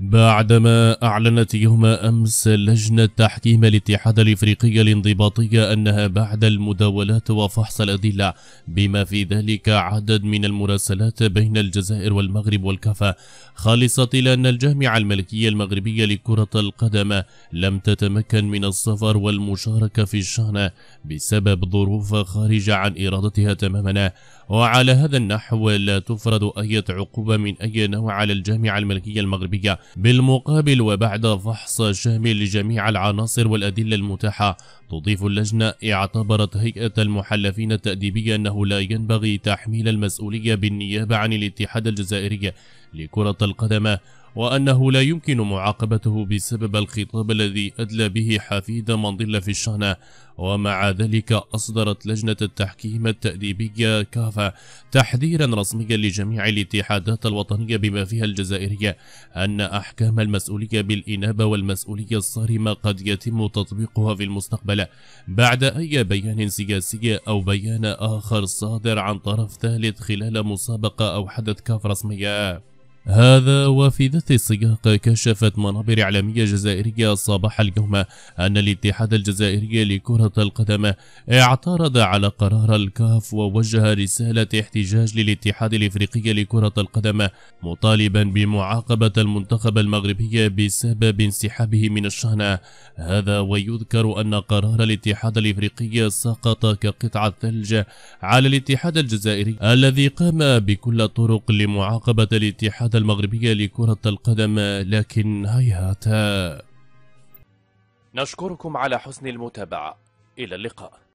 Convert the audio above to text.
بعدما أعلنت يوم أمس لجنة تحكيم الاتحاد الإفريقي الانضباطي أنها بعد المداولات وفحص الأدلة بما في ذلك عدد من المراسلات بين الجزائر والمغرب والكفا خالصة إلى أن الجامعة الملكية المغربية لكرة القدم لم تتمكن من السفر والمشاركة في الشأن بسبب ظروف خارجة عن إرادتها تماما وعلى هذا النحو لا تفرض أي عقوبة من أي نوع على الجامعة الملكية المغربية بالمقابل وبعد فحص شامل لجميع العناصر والأدلة المتاحة تضيف اللجنة اعتبرت هيئة المحلفين التأديبية أنه لا ينبغي تحميل المسؤولية بالنيابة عن الاتحاد الجزائري لكرة القدم وأنه لا يمكن معاقبته بسبب الخطاب الذي أدلى به حفيد منضل في الشهنة ومع ذلك أصدرت لجنة التحكيم التأديبية كافا تحذيرا رسميا لجميع الاتحادات الوطنية بما فيها الجزائرية أن أحكام المسؤولية بالإنابة والمسؤولية الصارمة قد يتم تطبيقها في المستقبل بعد أي بيان سياسي أو بيان آخر صادر عن طرف ثالث خلال مسابقة أو حدث كاف رسمية هذا وفي ذات السياق كشفت منابر إعلامية جزائرية صباح اليوم أن الاتحاد الجزائري لكرة القدم اعترض على قرار الكاف ووجه رسالة احتجاج للاتحاد الإفريقي لكرة القدم مطالبا بمعاقبة المنتخب المغربي بسبب انسحابه من الشأن هذا ويذكر أن قرار الاتحاد الإفريقي سقط كقطعة ثلج على الاتحاد الجزائري الذي قام بكل الطرق لمعاقبة الاتحاد المغربية لكرة القدم لكن هيهات نشكركم على حسن المتابعة إلى اللقاء